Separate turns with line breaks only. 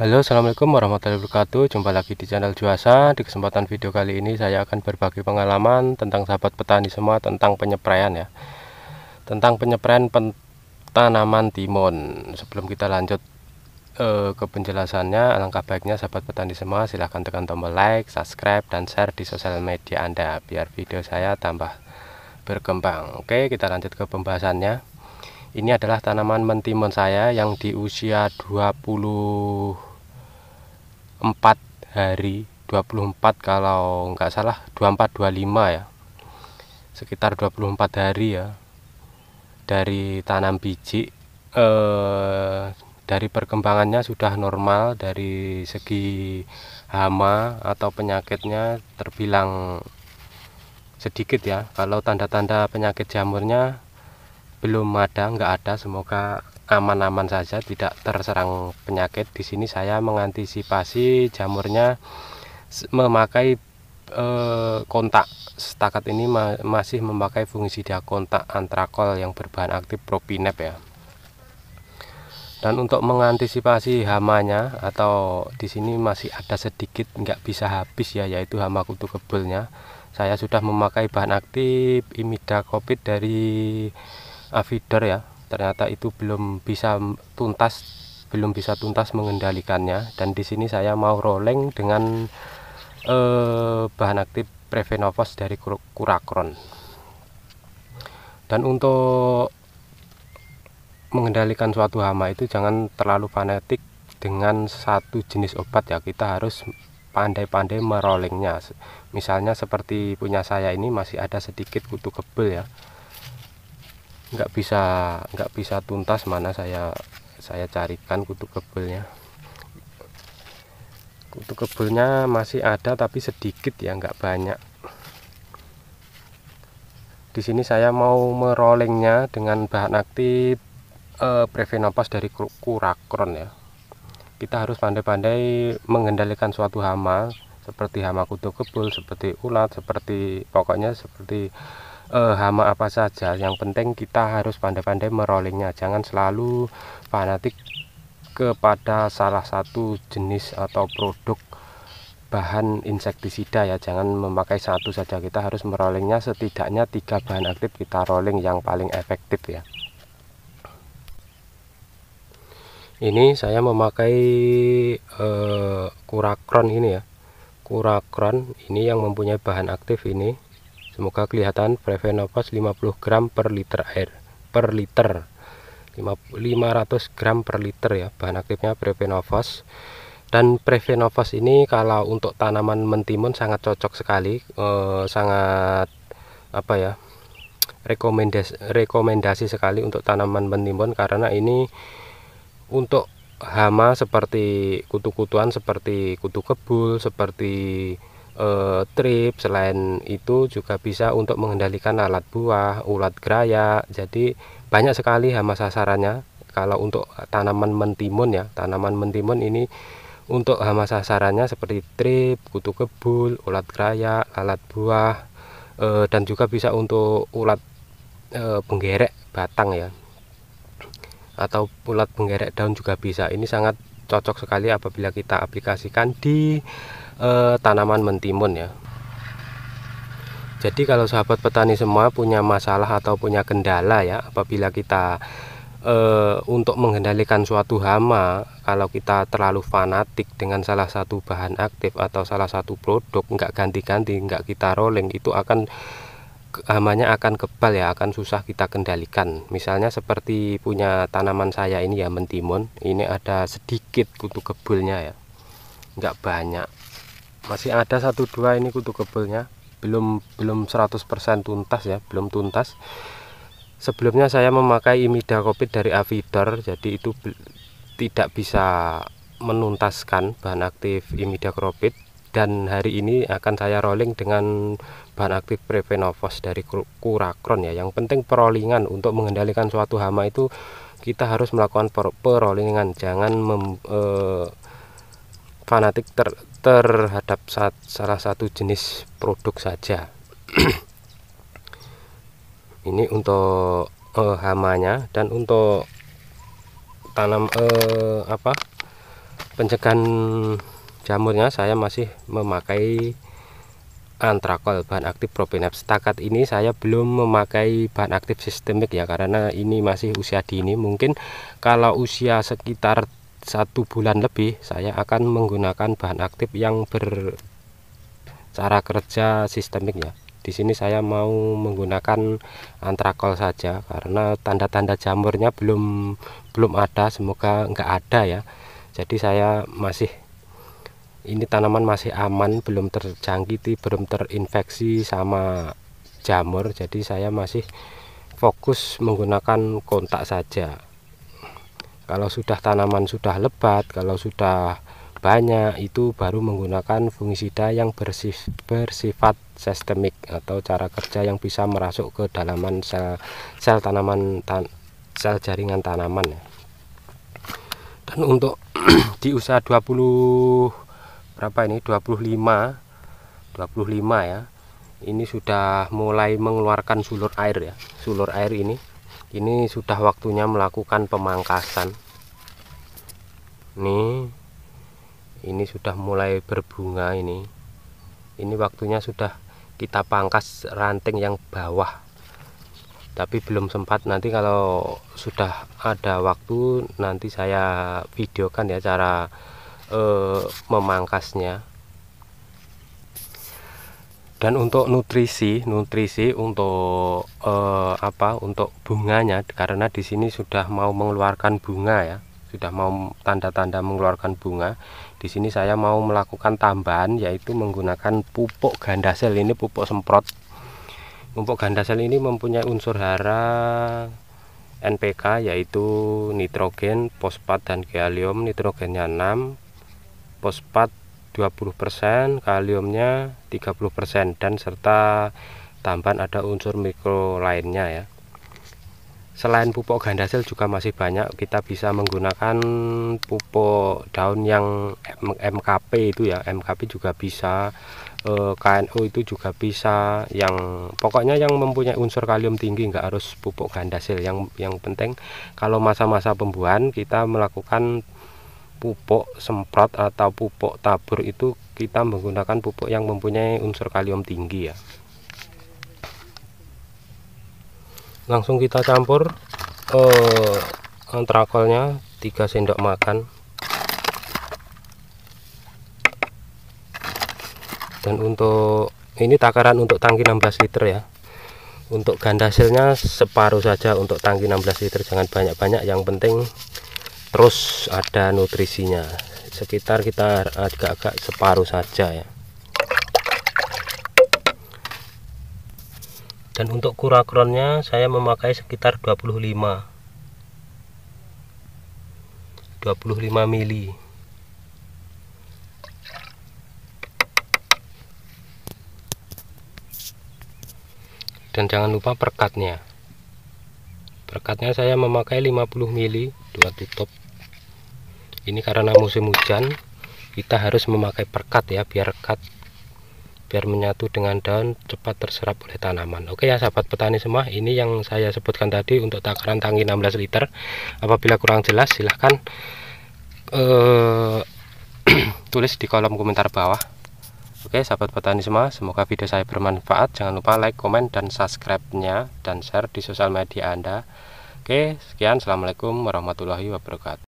Halo assalamualaikum warahmatullahi wabarakatuh jumpa lagi di channel Juasa di kesempatan video kali ini saya akan berbagi pengalaman tentang sahabat petani semua tentang penyepraian ya tentang penyepraian pen tanaman timun sebelum kita lanjut eh, ke penjelasannya alangkah baiknya sahabat petani semua silahkan tekan tombol like subscribe dan share di sosial media anda biar video saya tambah berkembang oke kita lanjut ke pembahasannya ini adalah tanaman mentimun saya yang di usia 20 4 hari 24 kalau nggak salah 24 25 ya sekitar 24 hari ya dari tanam biji eh, dari perkembangannya sudah normal dari segi hama atau penyakitnya terbilang sedikit ya kalau tanda-tanda penyakit jamurnya belum ada nggak ada semoga aman-aman saja tidak terserang penyakit di sini saya mengantisipasi jamurnya memakai e, kontak setakat ini ma masih memakai fungisida kontak antrakol yang berbahan aktif propinep ya dan untuk mengantisipasi hamanya atau di sini masih ada sedikit nggak bisa habis ya yaitu hama kutu kebelnya saya sudah memakai bahan aktif imida covid dari Avidor ya ternyata itu belum bisa tuntas belum bisa tuntas mengendalikannya dan di sini saya mau rolling dengan eh, bahan aktif Prevenovos dari Kurakron dan untuk mengendalikan suatu hama itu jangan terlalu fanatik dengan satu jenis obat ya kita harus pandai-pandai merollingnya misalnya seperti punya saya ini masih ada sedikit kutu kebel ya nggak bisa nggak bisa tuntas mana saya saya carikan kutu kebelnya kutu kebelnya masih ada tapi sedikit ya nggak banyak di sini saya mau merollingnya dengan bahan aktif eh, prevenopas dari kurakron ya kita harus pandai-pandai mengendalikan suatu hama seperti hama kutu kebul seperti ulat seperti pokoknya seperti uh, hama apa saja yang penting kita harus pandai-pandai merollingnya jangan selalu fanatik kepada salah satu jenis atau produk bahan insektisida ya jangan memakai satu saja kita harus merollingnya setidaknya tiga bahan aktif kita rolling yang paling efektif ya ini saya memakai uh, eh, kurakron ini ya kurakron ini yang mempunyai bahan aktif ini Semoga kelihatan Prevenovos 50 gram per liter air per liter 500 gram per liter ya bahan aktifnya Prevenovos dan Prevenovas ini kalau untuk tanaman mentimun sangat cocok sekali eh, sangat apa ya rekomendasi rekomendasi sekali untuk tanaman mentimun karena ini untuk hama seperti kutu-kutuan seperti kutu kebul seperti Eh, trip selain itu juga bisa untuk mengendalikan alat buah ulat geraya jadi banyak sekali hama sasarannya kalau untuk tanaman mentimun ya tanaman mentimun ini untuk hama sasarannya seperti trip kutu kebul ulat geraya alat buah e, dan juga bisa untuk ulat e, penggerek batang ya atau ulat penggerek daun juga bisa ini sangat cocok sekali apabila kita aplikasikan di eh, tanaman mentimun ya jadi kalau sahabat petani semua punya masalah atau punya kendala ya apabila kita e, untuk mengendalikan suatu hama kalau kita terlalu fanatik dengan salah satu bahan aktif atau salah satu produk nggak ganti-ganti nggak kita rolling itu akan hamanya akan kebal ya akan susah kita kendalikan misalnya seperti punya tanaman saya ini ya mentimun ini ada sedikit kutu kebulnya ya nggak banyak masih ada satu dua ini kutu kebelnya belum belum 100% tuntas ya belum tuntas sebelumnya saya memakai imidacopid dari Avidor jadi itu tidak bisa menuntaskan bahan aktif imidacopid dan hari ini akan saya rolling dengan bahan aktif Prevenovos dari Kurakron ya yang penting perolingan untuk mengendalikan suatu hama itu kita harus melakukan per perolingan jangan mem, eh, fanatik ter, terhadap saat, salah satu jenis produk saja ini untuk uh, hamanya dan untuk tanam eh, apa pencegahan jamurnya saya masih memakai antrakol bahan aktif propinap setakat ini saya belum memakai bahan aktif sistemik ya karena ini masih usia dini mungkin kalau usia sekitar satu bulan lebih saya akan menggunakan bahan aktif yang bercara kerja sistemik ya di sini saya mau menggunakan antrakol saja karena tanda-tanda jamurnya belum belum ada semoga enggak ada ya jadi saya masih ini tanaman masih aman belum terjangkiti belum terinfeksi sama jamur jadi saya masih fokus menggunakan kontak saja kalau sudah tanaman sudah lebat, kalau sudah banyak itu baru menggunakan fungisida yang bersif, bersifat sistemik atau cara kerja yang bisa merasuk ke dalaman sel sel tanaman tan, sel jaringan tanaman Dan untuk di usaha 20 berapa ini 25 25 ya. Ini sudah mulai mengeluarkan sulur air ya. Sulur air ini ini sudah waktunya melakukan pemangkasan nih ini sudah mulai berbunga ini ini waktunya sudah kita pangkas ranting yang bawah tapi belum sempat nanti kalau sudah ada waktu nanti saya videokan ya cara eh, memangkasnya dan untuk nutrisi nutrisi untuk eh, apa untuk bunganya karena di sini sudah mau mengeluarkan bunga ya sudah mau tanda-tanda mengeluarkan bunga di sini saya mau melakukan tambahan yaitu menggunakan pupuk gandasel ini pupuk semprot pupuk gandasel ini mempunyai unsur hara NPK yaitu nitrogen, fosfat dan kalium. Nitrogennya 6, fosfat 20% kaliumnya 30% dan serta tambahan ada unsur mikro lainnya ya selain pupuk gandasil juga masih banyak kita bisa menggunakan pupuk daun yang MKP itu ya MKP juga bisa eh, KNO itu juga bisa yang pokoknya yang mempunyai unsur kalium tinggi nggak harus pupuk gandasil yang yang penting kalau masa-masa pembuahan kita melakukan pupuk semprot atau pupuk tabur itu kita menggunakan pupuk yang mempunyai unsur kalium tinggi ya langsung kita campur eh, antrakolnya 3 sendok makan dan untuk ini takaran untuk tangki 16 liter ya untuk gandasilnya separuh saja untuk tangki 16 liter jangan banyak-banyak yang penting terus ada nutrisinya sekitar kita eh, agak-agak separuh saja ya dan untuk kura kurakronnya saya memakai sekitar 25 25 mili dan jangan lupa perkatnya Perekatnya saya memakai 50 mili dua tutup. Ini karena musim hujan, kita harus memakai perkat ya biar rekat biar menyatu dengan daun cepat terserap oleh tanaman oke ya sahabat petani semua ini yang saya sebutkan tadi untuk takaran tangki 16 liter apabila kurang jelas silahkan uh, tulis di kolom komentar bawah Oke sahabat petani semua, semoga video saya bermanfaat. Jangan lupa like, komen, dan subscribe-nya, dan share di sosial media Anda. Oke, sekian. Assalamualaikum warahmatullahi wabarakatuh.